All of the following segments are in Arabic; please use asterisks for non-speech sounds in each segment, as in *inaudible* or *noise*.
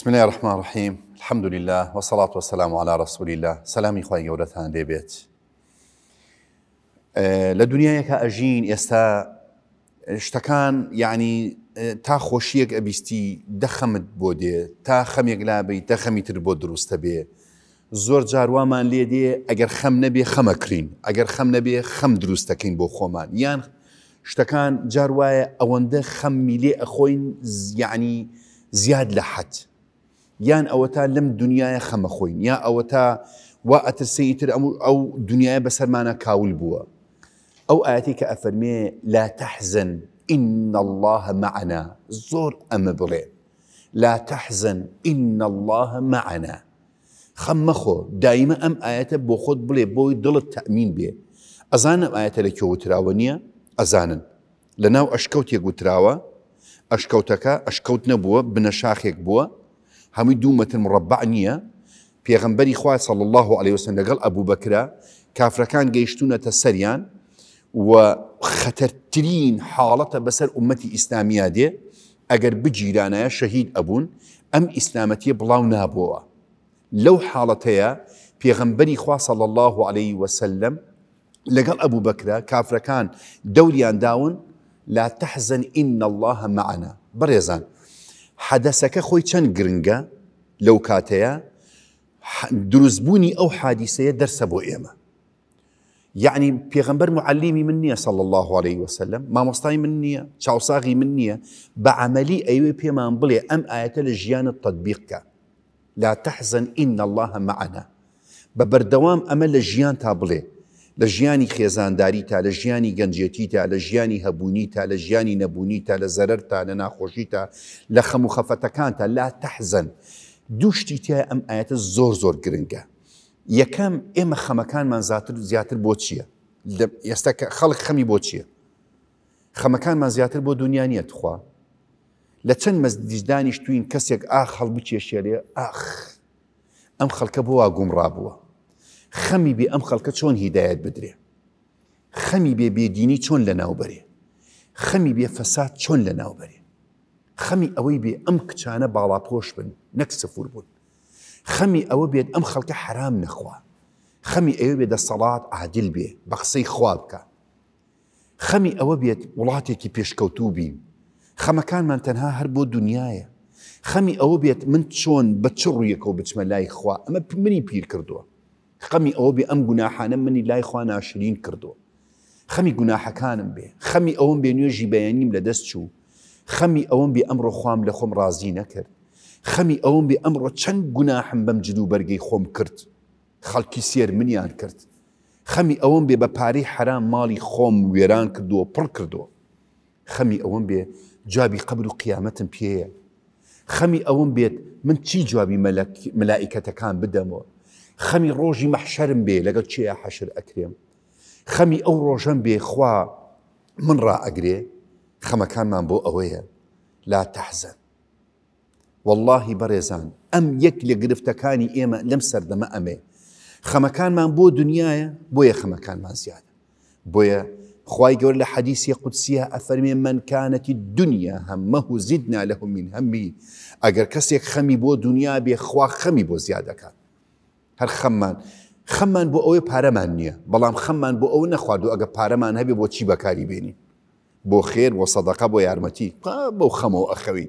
بسم الله الرحمن الرحيم الحمد لله والصلاة والسلام على رسول الله سلامی خی گەورەتان دەبێت لدنيا يكا أجين يستا شتەکان يعني تا خوشيك أبيستي دخمت بودي تا خميك لابي تا خەمی تر بۆ دروستە بێ زۆر جاروامان لێ دێ ئەگەر خەم نەبێ خەمەکرین ئەگەر خەم نەبێ خەم دروستەکەین بۆ خۆمان یان شتەکان جار وایە ئەوەندە خەممی لێ ئەخۆین زیانی یان ئەوەتا لەم دنیاە خەمە خۆین یا ئەوەتا وا او ئەو دنیاە بەسەرمانە کاول بووە ئەو ئاەتی کە ئەفەرمێ لا تەحزن إن الله معنا زور أم بلي لا تحزن إن الله معنا خمخو دائما أم آياته بو بلي بوي دول التأمين بي أزان أم آياته لكيو تراونية أزانا لناو أشكوت يقو تراوة أشكوتك أشكوت نبوة بنشاخيك بوة هم دومة المربعنية في غنبري خواه صلى الله عليه وسن أبو بكر كافر كان جيشتون تسريان وخترترين حالة بسر أمتي إسلامية دي أجر بجيرانا شهيد أبون أم إسلامتي بلاو بڵاو لو حالتيا في غنبري خوا صلى الله عليه وسلم أبو بكر كافر كان دوليان داون لا تحزن إن الله معنا بريزان حەدەسەکە خۆی چەند گرنگە لەو کاتەیە دروستبوونی ئەو حادیسەیە دەرسە بۆ ئێمە یعنی پێغمبەر معلیمی من نییە سەڵ الله عليه وسلم مامۆستای من نییە چاوساغی من نییە بە عملی ئەوێ پێمان بڵێ ئەم ئاەتە لە ژیانت تطببیقکە لا تحزن ئین الله معنا بە بەردەوام ئەمە لە ژیان تا بڵێ لە ژیانی خێزانداری تا لە ژیانی گەنجێتی تا لە ژیانی هەبوونی تا لە ژیانی نەبوونی تا لە زەرەر تا لە ناخۆشی تا لە خەم و خەفەتەکان تا لا تەحزن دوشتی تیا ئەم ئاەتە زۆر زۆر گرنگە یەکەم ئێمە خەمەکانمان زیاتر زیاتر بۆ چییە ئێستا خەڵک خەمی بۆ چییە خەمەکانمان زیاتر بۆ دنیا نیە تخوا لە چەند مەزدیشدانیش توین کەسێک ئاخەڵ بچێشێرێ ئاخ ئەم خەڵکە بۆ وا گومڕابووە خەمی بێ ئەم خەڵکە چۆن هیدایەت بدرێ خەمی بێ بێدینی چۆن لە ناوبەرێ خەمی بێ فەساد چۆن لە ناوبەرێ خەمی ئەوەی بێ ئەم کچانە باڵاپۆش بن نەک سفور بوون خەمی ئەوە بێت ئەم خەڵکە حرام نەخوا خەمی ئەوە بێ دەسەڵات عادل بێ بە قسەی خوا بکە خەمی ئەوە بێت وڵاتێکی پێشکەوتوو بین خەمەکانمان تەنها هەر بۆ دنیاە خەمی ئەوە بێت من چۆن بە چ ڕویەکەەوە بچمە لای خوا ئەمە منی پیر کردووە خەمی ئەوە بێ ئەم گوناحانە منی لای خوا ناشرین کردو خەمی گوناحەکانم بێ خەمی ئەوم بێ نوێژی بەیانیم لە دەست چوو خەمی ئەوم بێ ئەمڕۆ خام لە خۆم رازی نەکرد خەمی ئەوم بێ ئەمڕۆ چەند گوناحم بەم جدو بەرگەی خۆم کرد خەڵکی سێر منیان کرد خەمی ئەوم بێ بە پارەی حرام ماڵی خۆم وێران کردووە پڕ کردووە خەمی ئەوم بێ جوابی قبر و قیامەتم پێەیە خەمی ئەوم بێت من چی جوابی ملائکەتەکان بدەمەوە خەمی ڕۆژی محشرم بێ لەگەڵ چیا حەشر ئەکرێم أو ئەو بي خوا من را ڕائگرێ من بو ئەوەیە لا تەحزن واللهی بەڕێزان ئەم یەک لە گرفتەکانی ئێمە لەم سەردەمە ئەمێ خەمەکانمان بۆ دنیاە بۆیە خەمەکانمان زیادە زيادة بويا گەور لە حەدیسی قدسيها ئەفەرمێ من دنیا الدنيا همه زدنا لهم من همي ئەگەر کەسێک خمي بو دنیا بي خوا بو زيادة كان هەر خەممان خەممان بۆ ئەوەی پارەمان نییە بەڵام خەممان بۆ ئەو نەخوارد و ئەگە پارەمان هەبێ بۆ چی بەکاری بێنی بۆ خێر بۆ سەدەقە بۆ یارمەتی بۆ خەمەوە ئەخەوی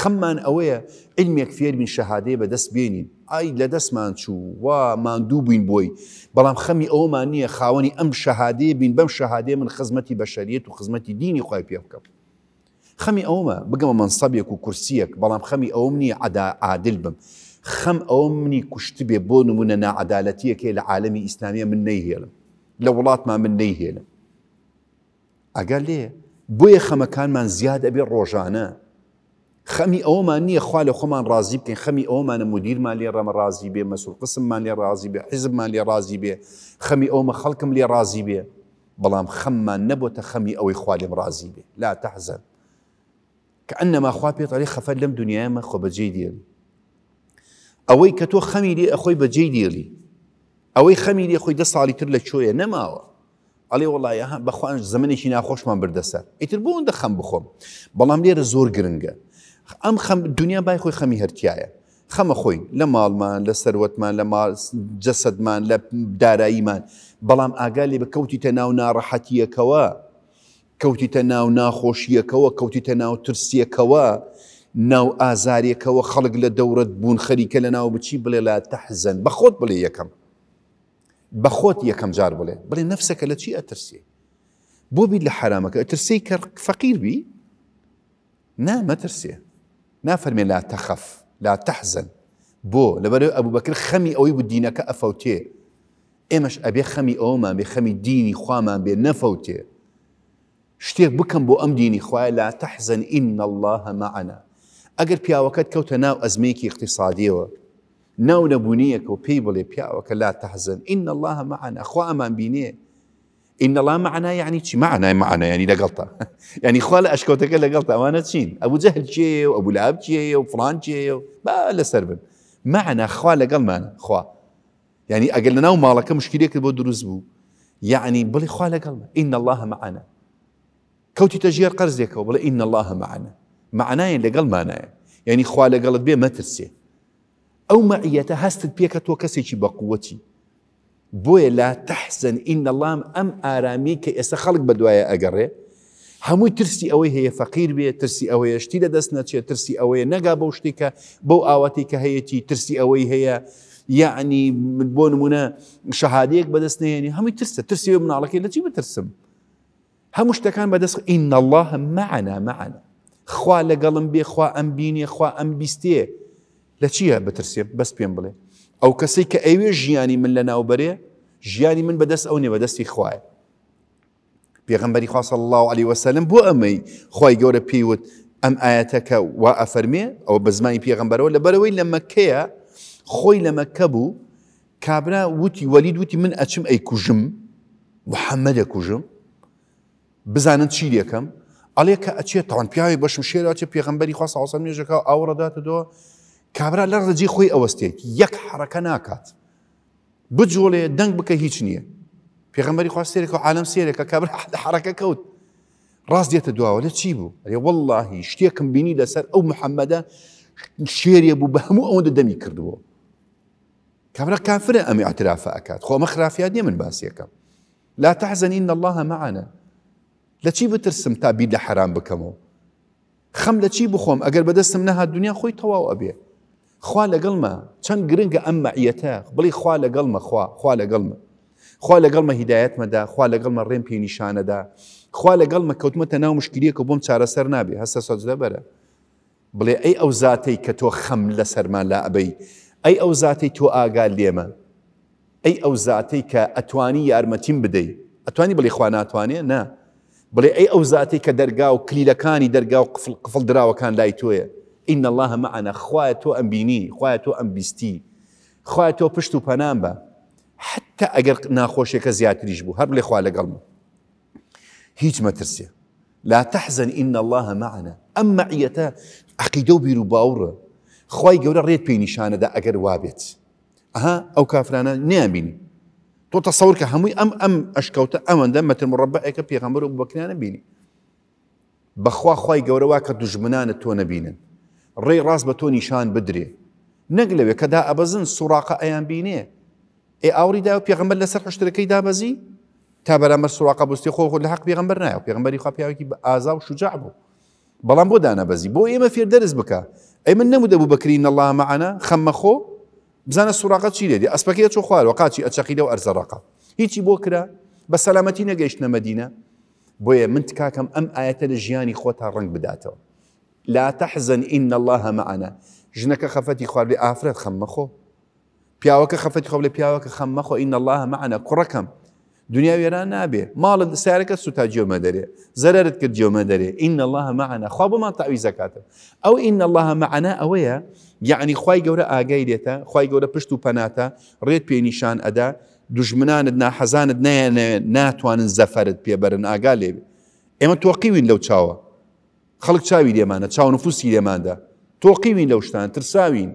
خەممان ئەوەیە علمێک فێرمین شەهادەیە بەدەست بێنین ئای لە دەستمان چوو وا ماندوو بووین بۆی بەڵام خەمی ئەومان نییە خاوەنی ئەم شەهادەیە بین بەم شەهادەیە من خزمەتی بەشەریت و خزمەتی دینی خی پێ بکەم خەمی ئەومە بگەمە منسەبێک و کورسیەک بەڵام خەمی ئەوم نییە عدا عادل بم خم أومني كشتبي بون من نا عدالتية كي العالم الإسلامي من نيهيرم لولات ما من نيهيرم أقال لي بوي خم كان من زيادة بالروجانة خمي أو ماني خوال خمان رازي بك خمي أو مان مدير مالي رام رازي بيه مسؤول قسم مالي رازي بيه حزب مالي رازي بيه خمي أو ما لي رازي بيه بلام خم ما نبوت خمي أو إخوالي رازي بيه لا تحزن كأنما خوابي طريق خفل لم دنيا ما خبجي ديالي ئەوەی کە تۆ خەمیری ئەخۆی بەجێ دیێلی ئەوەی خەمیری خۆی دە ساڵی تر لە چۆیە نەماوە ئەڵێ وڵایە بەخواان زمانێکی ناخۆشمان بردەسەر ئیتر بۆ ئەوەندە خەم بخۆم بەڵام لێرە زۆر گرنگە ئەم دنیا بای خۆی خەمی هەرتیایە خەمە خۆی لە ماڵمان لە سەروەتمان لە جەسەدمان لە داراییمان بەڵام ئاگا لێ بە کەوتیتە ناو ناڕەحەتیەکەوە کەوتیتە ناو ناخۆشیەکەوە کەوتیتە ناو ترسیەکەوە ناو ئازارێکەوە خەڵک لە دەورت بوون خەریکە لە ناو بچی بڵێ لا تەحزن بە خۆت بڵێ یەکەم بە خۆت یەکەم جار بڵێ بڵێ نفسەکە لە چی ئەترسێ بۆ بیت لە حرامەکە ئەترسی کە فەقیر بی نامەترسێ نافەرمێ لا تەخەف لا تەحزن بۆ لەبەرێ ئەبوو بەکرد خەمی ئەوەی بوو دینەکە ئەفەوتێ ئێمەش ئەبێ خەمی ئەومان بێ خەمی دینی خوامان بێ نەفەوتێ شتێک بکەم بۆ ئەم دینی خوای لا تەحزن ئین الله معنا اگر پیاوەکەت کەوتە ناو ئەزمێکی اقتصادیەوە ناو نەبوونیەک و پێی بڵێ پیاوەکە لا تەحزن ئین الله معنا خوا ئەمان بینێ ئین الله معنا یعنی چی معنای معنا ینی لەگەڵتا *laughs* ینی خوا لە ئەشکەوتەکە لەگەڵ ئەوانە چین ئەبوو جەهل جێ و ئەبوو لاب جێ و فلان جێ و با لەسەر بن معنا خوا لەگەڵمانە خوا ینی ئەگەر لە ناو ماڵەکە مشکلێکت بۆ دروست بوو یعنی بڵی خوا لەگەڵمە إن الله معنا كوتي تجير قرزك بڵێ إن الله معنا معناه اللي قال معناه يعني خوا قالت بيه ما ترسي أو معيته هستد بيك توكسي شي بقوتي بوي لا تحزن إن الله أم آرامي كي خلق بدويا أقري هموي ترسي أوي هي فقير بيه ترسي أوي يشتيد دسنا ترسي أوي نقا بوشتيك بو آواتيك هيتي ترسي أوي هي يعني من بون منا شهاديك بدسنا يعني هم ترسي ترسي من على كي لا تجي ترسم هم كان بدس إن الله معنا معنا خوا لەگەڵم بێخوا ئەم بینێ خوا ئەم بیستێ لە چییە بترسێ بەس پێم بڵێ ئەو کەسی کە ئەوێ ژیانی من لە ناوبەرێ ژیانی من بەدەست ئەو نێ بەدەستی خوایە پێغمبەری خواص الله عليه وسلم بۆ ئەمەی خی گەورە پێیوت ئەم ئاەتەکە وا ئەفەرمێ ئەو بە زمانی پێغمبەرەوە لە بەرەوەی لە مەکەیە خۆی لە مەکە بوو کابرا وتی وەلی وتی من ئەچم ئەی کوژم محەممەدە کوژم بزانن چی لەکەم عليك أشيء طبعا بيعي بش مشير أشيء بيا غنبري خاص عصام نيجك أو ردات دو كابرا لا رجي خوي أوستي يك حركة ناكات بجولي دنك بك هيج نية بيا غنبري خاص سيرك عالم سيرك كابرا حركة كوت راس ديت الدواء ولا تشيبو يا والله اشتيكم بيني لسر أو محمدا شير يا ابو بهمو او دمي كردو كبر كافر ام اعتراف اكاد خو مخرافيا دي من باسيك لا تحزن ان الله معنا لە چی بترسم تا بیر لە حرام بکەمەوە خەم لە چی بخۆم ئەگەر بەدەستم نەها دنیا خۆی تەواو ئەبێ خوا لەگەڵمە چەند گرنگە ئەم مەعیەتە بڵی خوا لەگەڵمە خوا خوا لەگەڵمە خوا لەگەڵمە هیدایەتمەدا خوا لەگەڵمە ڕێم پێ نیشانەدا خوا لەگەڵمە کەوتمەتە ناو مشکلیەکە بۆم چارەسەر نابێ هەستە سەجدە بەرە بڵێ ئەی ئەو زاتەی کە تۆ خەم لە سەرمان لا ئەبەی ئەی ئەو زاتەی تۆ ئاگال لێمە ئەی ئەو زاتەی کە ئەتوانی یارمەتیم بدەیت ئەتوانی بڵێ خوا ناتوانێ نه بڵێ اي او ذاتي کە وكليلا كاني کلیلەکانی وقفل قفل دراوەکان لای لايتويا ان الله معنا خواتو امبيني خواتو امبيستي خواتو بشتو ئەم حتى خوایە تۆ كزيات ريجبو پەنان بە حتا ئەگەر هيج ما ترسي لا تحزن إن الله معنا ئەم مەعیەتە عقیدە بيرو باور خواي جورا ريت گەورە ڕێت دا نیشانەدا وابت اها او كافرانا نيامين تو تصور که همی ام تۆ تەسەور کە هەمووی ئەم ئەم ئەشکەوتە ئەمەندە مەترمڕەبە ئەکە پێغەمەر و بەکنیانە بینی بەخوا خی گەورەوا کە دوژمنانە تۆ نەبینن ڕێ ڕاست بە تۆ نقل و نەک ابزن کەدا ئەبەزن بینه ای اوری ئێ پیغمبر لسر پێغمبەر لەسەر حشتەکەی دابەزی تا بەرامەر سوراقە بستی خو خۆ لە پیغمبر نه نایە پێغمبەری خواپیاوێکی کی ئازا و شجاع بو بەڵام بۆ دانەبەزی بۆ ئێمە فێر دەرز بکە ئەی من نەمو دەبوو بکرین الله معنا خەممە خو بزانه سوراقه چی لري دي اسپکیه چو خوار وقاتي اچقيده او ارزرقه هيچي بوکره بس سلامتي نه گيش مدينه بو من تکاكم ام آية الجياني خوتا رنگ بداته لا تحزن ان الله معنا جنك خفتي خوار بافرت خمخو بياوك خفتي خوار بياوك خمخو ان الله معنا كركم دنیا وێران نابێ ماڵت سیارەکە سوتا جۆمە دەرێ زەرت کرد جۆمە دەرێ ئین الله معنا خوا بمان تاوی زکاتە ئەو ئین الله معنا ئەوەیە یعنی خی گەورە ئاگای دێتە خی گەورە پشت و پەناتە ڕێت پێنیشان ئەدا دژمنانت ناحەزانت ناتوانن زەفرت پێبەرن ئاگا لێبێ ئێمە تۆقیوین لەو چاوە خەڵک چاوی لێمانە چاو نفوسی لێماندا تۆقیوین لەو شتان ترساوین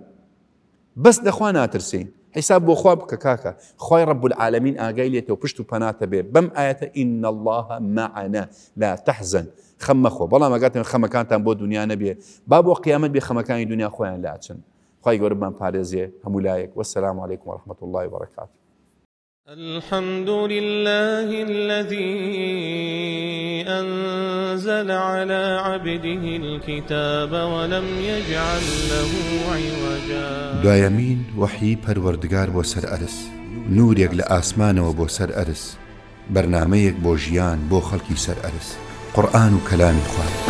بەس دەخوا ناترسین حساب بۆ خواب بکە کاکە خی ڕب العالمین ئاگای لێتەوە پشت و پەناتە بێ بەم ئاەتە ئین الله معە لا تحزن خەممەخۆ بەڵام ئەگاتن خەمەکانتان بۆ دنیا نەبێ با بۆ قیامەت بێ خەمەکانی دنیا خۆیان لاچن خی گەورمان پارێزیێ هەمولایەک والسلام عليكم ورحمة الله وبركاته الحمد لله الذي أنزل على عبده الكتاب ولم يجعل له عوجا دوایمین وحی پروردگار بۆ نور ئەرس نورێک و بو سر سەر برنامه بەرنمەیەک بو جيان بو خلقي سر ئەرس قرآن و كلام خواهد